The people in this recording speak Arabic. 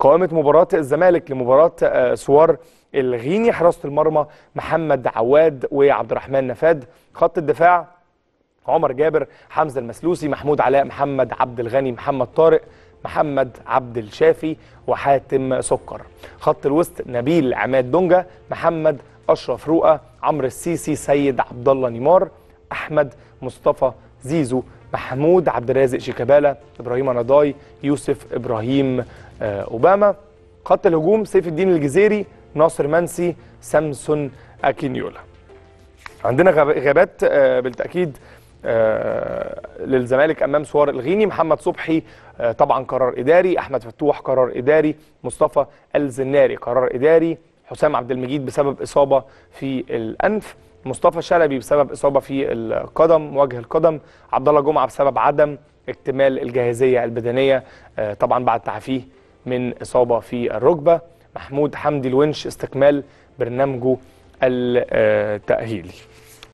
قائمة مباراة الزمالك لمباراة آه، سوار الغيني حراسة المرمى محمد عواد وعبد الرحمن نفاد خط الدفاع عمر جابر حمزة المسلوسي محمود علاء محمد عبد الغني محمد طارق محمد عبد الشافي وحاتم سكر خط الوسط نبيل عماد دونجا محمد اشرف رؤى عمرو السيسي سيد عبد الله نيمار احمد مصطفى زيزو محمود عبد الرازق شيكابالا ابراهيم نضاي يوسف ابراهيم آه، اوباما خط الهجوم سيف الدين الجزيري ناصر منسي سامسون اكينيولا عندنا غابات آه، بالتاكيد آه، للزمالك امام سوار الغيني محمد صبحي طبعا قرار اداري احمد فتوح قرار اداري مصطفى الزناري قرار اداري حسام عبد المجيد بسبب اصابه في الانف مصطفى شلبي بسبب اصابه في القدم وجه القدم عبد الله جمعه بسبب عدم اكتمال الجاهزيه البدنيه طبعا بعد تعافيه من إصابة في الركبة محمود حمدي الونش استكمال برنامجه التأهيلي